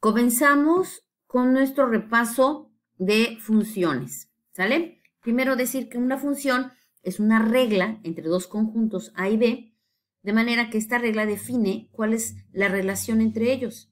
Comenzamos con nuestro repaso de funciones, ¿sale? Primero decir que una función es una regla entre dos conjuntos A y B, de manera que esta regla define cuál es la relación entre ellos.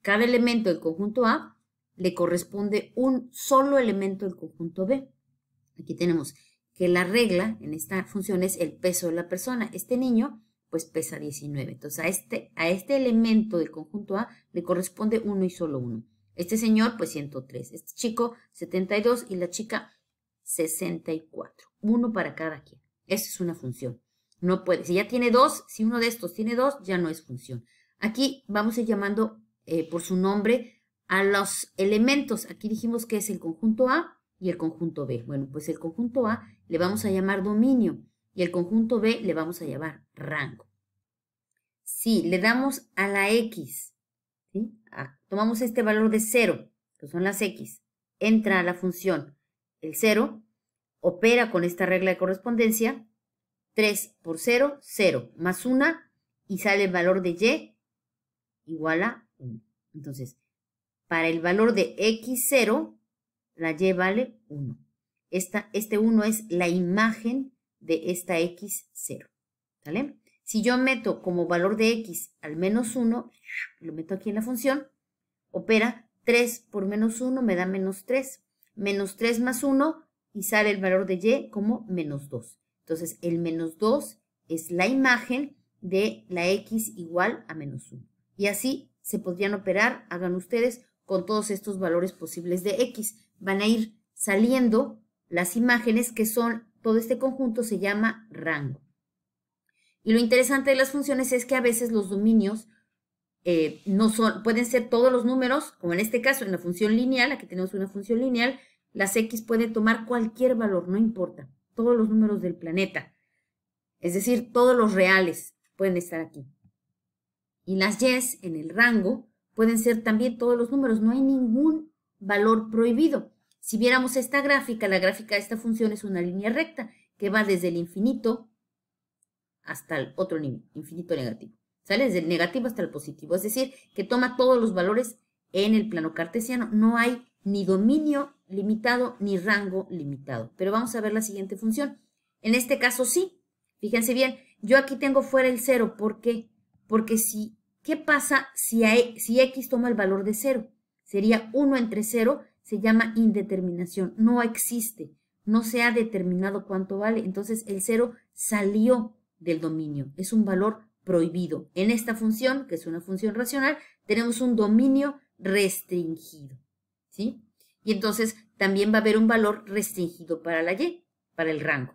Cada elemento del conjunto A le corresponde un solo elemento del conjunto B. Aquí tenemos que la regla en esta función es el peso de la persona. Este niño pues pesa 19. Entonces a este, a este elemento del conjunto A le corresponde uno y solo uno. Este señor, pues 103. Este chico, 72. Y la chica, 64. Uno para cada quien. Esa es una función. No puede. Si ya tiene dos, si uno de estos tiene dos, ya no es función. Aquí vamos a ir llamando eh, por su nombre a los elementos. Aquí dijimos que es el conjunto A y el conjunto B. Bueno, pues el conjunto A le vamos a llamar dominio y el conjunto B le vamos a llevar rango. Si le damos a la X, tomamos este valor de 0, que son las X, entra a la función el 0, opera con esta regla de correspondencia, 3 por 0, 0, más 1, y sale el valor de Y igual a 1. Entonces, para el valor de X0, la Y vale 1. este 1 es la imagen de esta x0. ¿Vale? Si yo meto como valor de x al menos 1, lo meto aquí en la función, opera 3 por menos 1 me da menos 3. Menos 3 más 1 y sale el valor de y como menos 2. Entonces, el menos 2 es la imagen de la x igual a menos 1. Y así se podrían operar, hagan ustedes, con todos estos valores posibles de x. Van a ir saliendo las imágenes que son todo este conjunto se llama rango. Y lo interesante de las funciones es que a veces los dominios eh, no son, pueden ser todos los números, como en este caso en la función lineal, aquí tenemos una función lineal, las x pueden tomar cualquier valor, no importa, todos los números del planeta. Es decir, todos los reales pueden estar aquí. Y las y en el rango pueden ser también todos los números, no hay ningún valor prohibido. Si viéramos esta gráfica, la gráfica de esta función es una línea recta que va desde el infinito hasta el otro infinito negativo. Sale desde el negativo hasta el positivo, es decir, que toma todos los valores en el plano cartesiano. No hay ni dominio limitado ni rango limitado. Pero vamos a ver la siguiente función. En este caso sí, fíjense bien, yo aquí tengo fuera el 0. ¿Por qué? Porque si, ¿qué pasa si, e, si x toma el valor de 0? Sería 1 entre 0 se llama indeterminación, no existe, no se ha determinado cuánto vale, entonces el cero salió del dominio, es un valor prohibido. En esta función, que es una función racional, tenemos un dominio restringido, ¿sí? Y entonces también va a haber un valor restringido para la y, para el rango.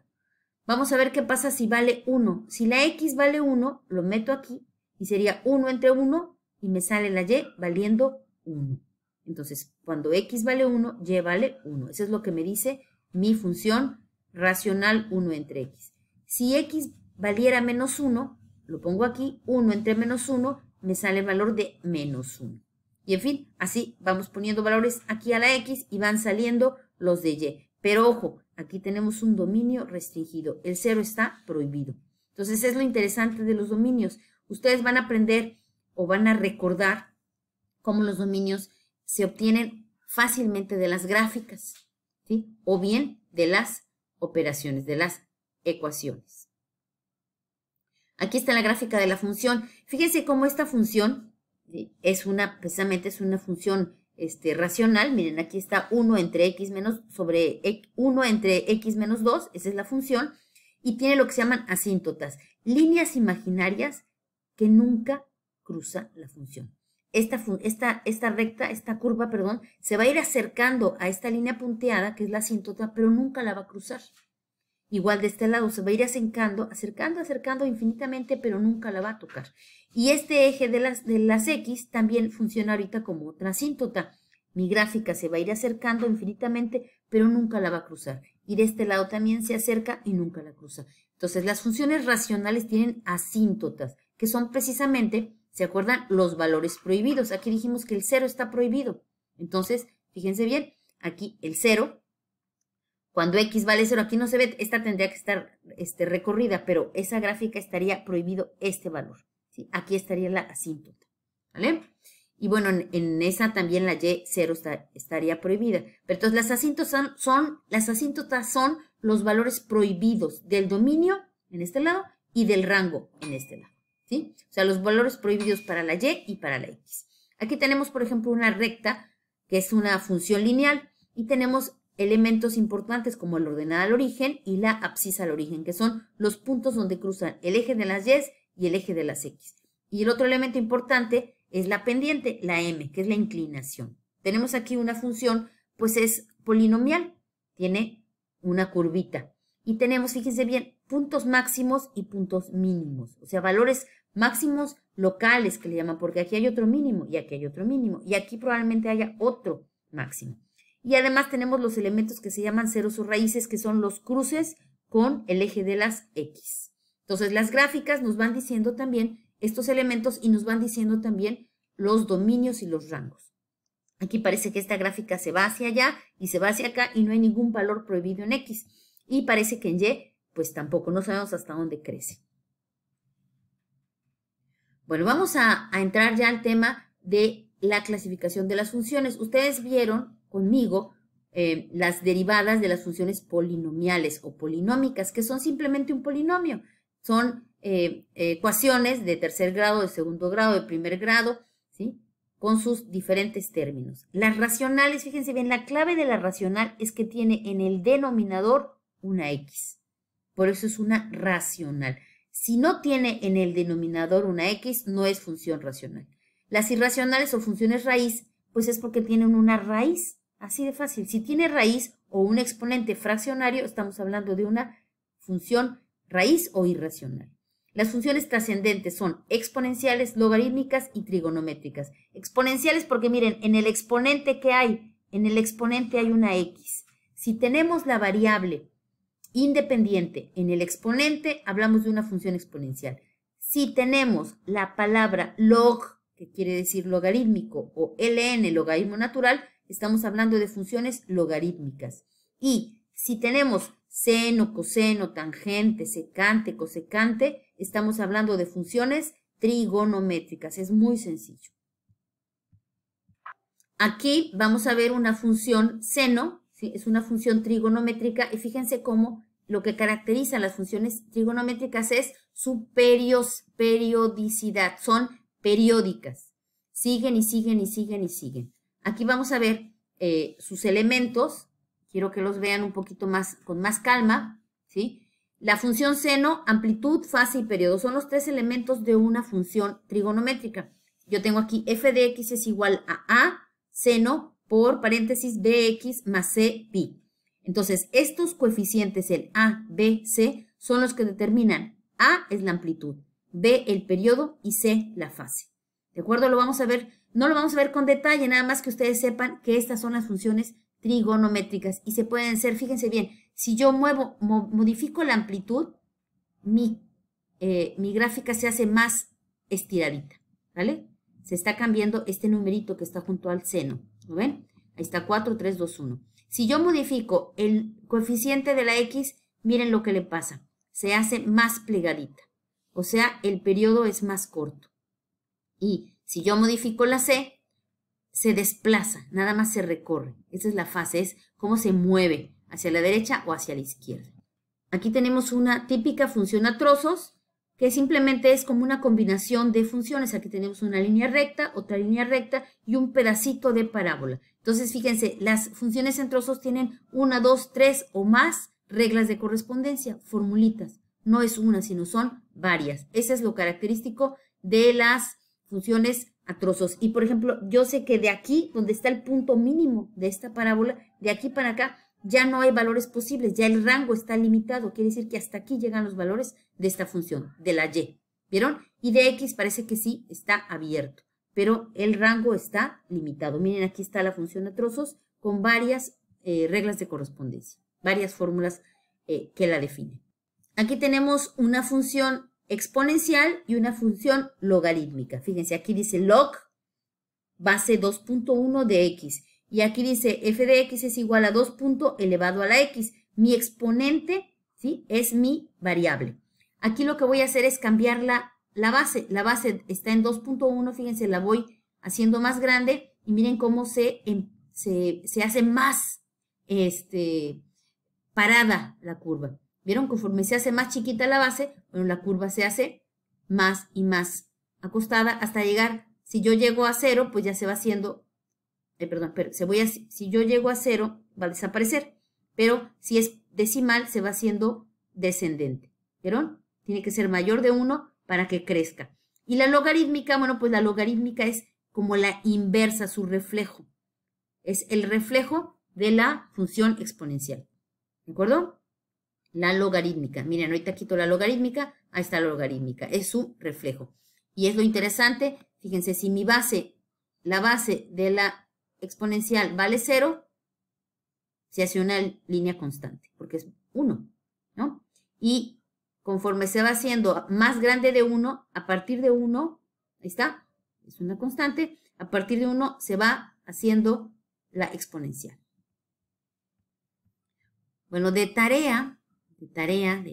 Vamos a ver qué pasa si vale 1. Si la x vale 1, lo meto aquí y sería 1 entre 1 y me sale la y valiendo 1. Entonces, cuando x vale 1, y vale 1. Eso es lo que me dice mi función racional 1 entre x. Si x valiera menos 1, lo pongo aquí, 1 entre menos 1, me sale el valor de menos 1. Y en fin, así vamos poniendo valores aquí a la x y van saliendo los de y. Pero ojo, aquí tenemos un dominio restringido. El 0 está prohibido. Entonces, es lo interesante de los dominios. Ustedes van a aprender o van a recordar cómo los dominios se obtienen fácilmente de las gráficas, O bien de las operaciones, de las ecuaciones. Aquí está la gráfica de la función. Fíjense cómo esta función es una, precisamente es una función este, racional. Miren, aquí está 1 entre x menos sobre 1 e, entre x menos 2, esa es la función, y tiene lo que se llaman asíntotas, líneas imaginarias que nunca cruza la función esta, esta, recta, esta curva, perdón, se va a ir acercando a esta línea punteada, que es la asíntota, pero nunca la va a cruzar. Igual de este lado se va a ir acercando, acercando, acercando infinitamente, pero nunca la va a tocar. Y este eje de las, de las X también funciona ahorita como otra asíntota. Mi gráfica se va a ir acercando infinitamente, pero nunca la va a cruzar. Y de este lado también se acerca y nunca la cruza. Entonces, las funciones racionales tienen asíntotas, que son precisamente ¿Se acuerdan? Los valores prohibidos. Aquí dijimos que el cero está prohibido. Entonces, fíjense bien, aquí el cero, cuando x vale cero, aquí no se ve, esta tendría que estar este, recorrida, pero esa gráfica estaría prohibido este valor. Aquí estaría la asíntota. ¿Vale? Y bueno, en, esa también la y0 estaría prohibida. Pero entonces las asíntotas son, las asíntotas son los valores prohibidos del dominio en este lado y del rango en este lado. O sea, los valores prohibidos para la y y para la x. Aquí tenemos, por ejemplo, una recta, que es una función lineal, y tenemos elementos importantes como el ordenado al origen y la abscisa al origen, que son los puntos donde cruzan el eje de las y y el eje de las x. Y el otro elemento importante es la pendiente, la m, que es la inclinación. Tenemos aquí una función, pues es polinomial, tiene una curvita. Y tenemos, fíjense bien, puntos máximos y puntos mínimos, o sea, valores máximos locales que le llaman, porque aquí hay otro mínimo y aquí hay otro mínimo y aquí probablemente haya otro máximo. Y además tenemos los elementos que se llaman ceros o raíces, que son los cruces con el eje de las X. Entonces las gráficas nos van diciendo también estos elementos y nos van diciendo también los dominios y los rangos. Aquí parece que esta gráfica se va hacia allá y se va hacia acá y no hay ningún valor prohibido en X. Y parece que en Y, pues tampoco, no sabemos hasta dónde crece. Bueno, vamos a, entrar ya al tema de la clasificación de las funciones. Ustedes vieron conmigo eh, las derivadas de las funciones polinomiales o polinómicas, que son simplemente un polinomio. Son eh, ecuaciones de tercer grado, de segundo grado, de primer grado, ¿sí? con sus diferentes términos. Las racionales, fíjense bien, la clave de la racional es que tiene en el denominador una X. Por eso es una racional. Si no tiene en el denominador una x, no es función racional. Las irracionales o funciones raíz, pues es porque tienen una raíz. Así de fácil. Si tiene raíz o un exponente fraccionario, estamos hablando de una función raíz o irracional. Las funciones trascendentes son exponenciales, logarítmicas y trigonométricas. Exponenciales porque miren, en el exponente que hay, en el exponente hay una x. Si tenemos la variable independiente en el exponente, hablamos de una función exponencial. Si tenemos la palabra log, que quiere decir logarítmico, o ln, logaritmo natural, estamos hablando de funciones logarítmicas. Y si tenemos seno, coseno, tangente, secante, cosecante, estamos hablando de funciones trigonométricas. Es muy sencillo. Aquí vamos a ver una función seno es una función trigonométrica y fíjense cómo lo que caracterizan las funciones trigonométricas es su periodicidad, son periódicas, siguen y siguen y siguen y siguen. Aquí vamos a ver eh, sus elementos, quiero que los vean un poquito más, con más calma, ¿sí? La función seno, amplitud, fase y periodo son los tres elementos de una función trigonométrica. Yo tengo aquí f de x es igual a a, seno, por paréntesis bx más c Entonces, estos coeficientes, el a, b, c, son los que determinan a es la amplitud, b el periodo y c la fase. ¿De acuerdo? Lo vamos a ver, no lo vamos a ver con detalle, nada más que ustedes sepan que estas son las funciones trigonométricas y se pueden ser, fíjense bien, si yo muevo, modifico la amplitud, mi, eh, mi gráfica se hace más estiradita, ¿vale? Se está cambiando este numerito que está junto al seno. ¿Lo ven? Ahí está 4, 3, 2, 1. Si yo modifico el coeficiente de la X, miren lo que le pasa. Se hace más plegadita. O sea, el periodo es más corto. Y si yo modifico la C, se desplaza, nada más se recorre. Esa es la fase, es cómo se mueve, hacia la derecha o hacia la izquierda. Aquí tenemos una típica función a trozos que simplemente es como una combinación de funciones. Aquí tenemos una línea recta, otra línea recta y un pedacito de parábola. Entonces, fíjense, las funciones en trozos tienen una, dos, tres o más reglas de correspondencia, formulitas. No es una, sino son varias. Ese es lo característico de las funciones a trozos. Y, por ejemplo, yo sé que de aquí, donde está el punto mínimo de esta parábola, de aquí para acá, ya no hay valores posibles, ya el rango está limitado, quiere decir que hasta aquí llegan los valores de esta función, de la y. ¿Vieron? Y de x parece que sí está abierto, pero el rango está limitado. Miren, aquí está la función a trozos con varias eh, reglas de correspondencia, varias fórmulas eh, que la definen. Aquí tenemos una función exponencial y una función logarítmica. Fíjense, aquí dice log base 2.1 de x y aquí dice f de x es igual a 2 punto elevado a la x. Mi exponente, ¿sí? Es mi variable. Aquí lo que voy a hacer es cambiar la, base. La base está en 2.1, fíjense, la voy haciendo más grande y miren cómo em, se, se, hace más este, parada la curva. ¿Vieron? Conforme se hace más chiquita la base, bueno, la curva se hace más y más acostada hasta llegar. Si yo llego a cero, pues ya se va haciendo eh, perdón, pero se voy a, si yo llego a cero, va a desaparecer, pero si es decimal, se va haciendo descendente. ¿Vieron? Tiene que ser mayor de 1 para que crezca. Y la logarítmica, bueno, pues la logarítmica es como la inversa, su reflejo. Es el reflejo de la función exponencial. ¿De acuerdo? La logarítmica. Miren, ahorita quito la logarítmica, ahí está la logarítmica. Es su reflejo. Y es lo interesante, fíjense, si mi base, la base de la exponencial vale 0 se hace una línea constante, porque es 1, ¿no? Y conforme se va haciendo más grande de 1, a partir de 1, ahí está, es una constante, a partir de 1 se va haciendo la exponencial. Bueno, de tarea, de tarea,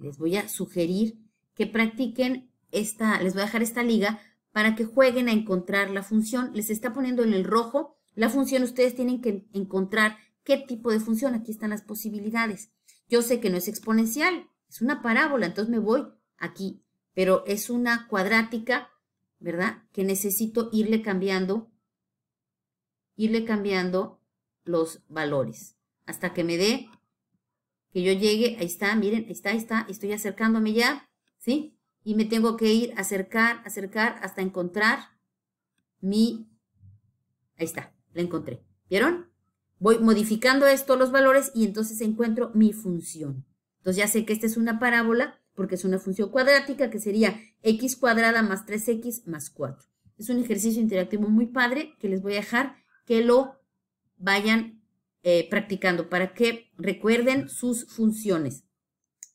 les voy a sugerir que practiquen esta, les voy a dejar esta liga para que jueguen a encontrar la función. Les está poniendo en el rojo la función, ustedes tienen que encontrar qué tipo de función. Aquí están las posibilidades. Yo sé que no es exponencial, es una parábola, entonces me voy aquí, pero es una cuadrática, ¿verdad? Que necesito irle cambiando, irle cambiando los valores hasta que me dé, que yo llegue, ahí está, miren, está, ahí está, estoy acercándome ya, ¿sí? Y me tengo que ir, acercar, acercar, hasta encontrar mi, ahí está, la encontré. ¿Vieron? Voy modificando esto, los valores, y entonces encuentro mi función. Entonces ya sé que esta es una parábola porque es una función cuadrática que sería x cuadrada más 3x más 4. Es un ejercicio interactivo muy padre que les voy a dejar que lo vayan eh, practicando para que recuerden sus funciones.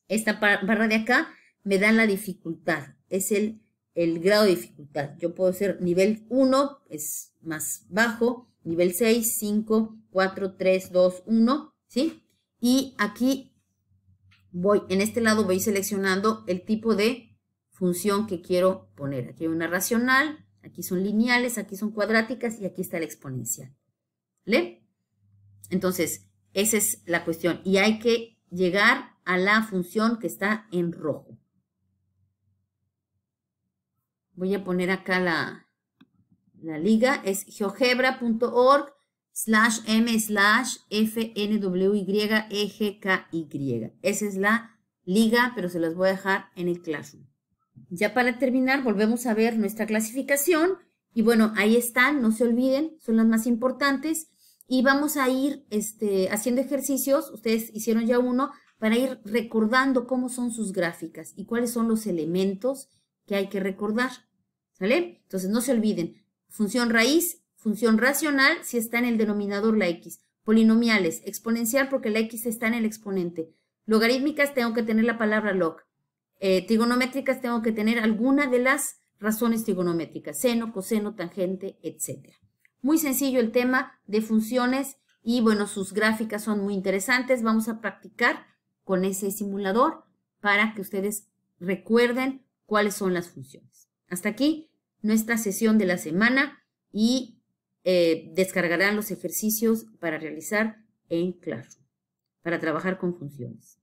Esta barra de acá me da la dificultad, es el, el grado de dificultad. Yo puedo ser nivel 1, es más bajo, Nivel 6, 5, 4, 3, 2, 1, ¿sí? Y aquí voy, en este lado voy seleccionando el tipo de función que quiero poner. Aquí hay una racional, aquí son lineales, aquí son cuadráticas y aquí está la exponencial. le Entonces, esa es la cuestión. Y hay que llegar a la función que está en rojo. Voy a poner acá la, la liga es geogebra.org slash m slash e y. Esa es la liga, pero se las voy a dejar en el Classroom. Ya para terminar, volvemos a ver nuestra clasificación. Y bueno, ahí están, no se olviden, son las más importantes. Y vamos a ir este, haciendo ejercicios, ustedes hicieron ya uno, para ir recordando cómo son sus gráficas y cuáles son los elementos que hay que recordar. ¿Sale? Entonces, no se olviden, Función raíz, función racional si está en el denominador la x. Polinomiales, exponencial porque la x está en el exponente. Logarítmicas tengo que tener la palabra log. Eh, trigonométricas tengo que tener alguna de las razones trigonométricas, seno, coseno, tangente, etc. Muy sencillo el tema de funciones y bueno, sus gráficas son muy interesantes. Vamos a practicar con ese simulador para que ustedes recuerden cuáles son las funciones. Hasta aquí nuestra sesión de la semana y eh, descargarán los ejercicios para realizar en Classroom, para trabajar con funciones.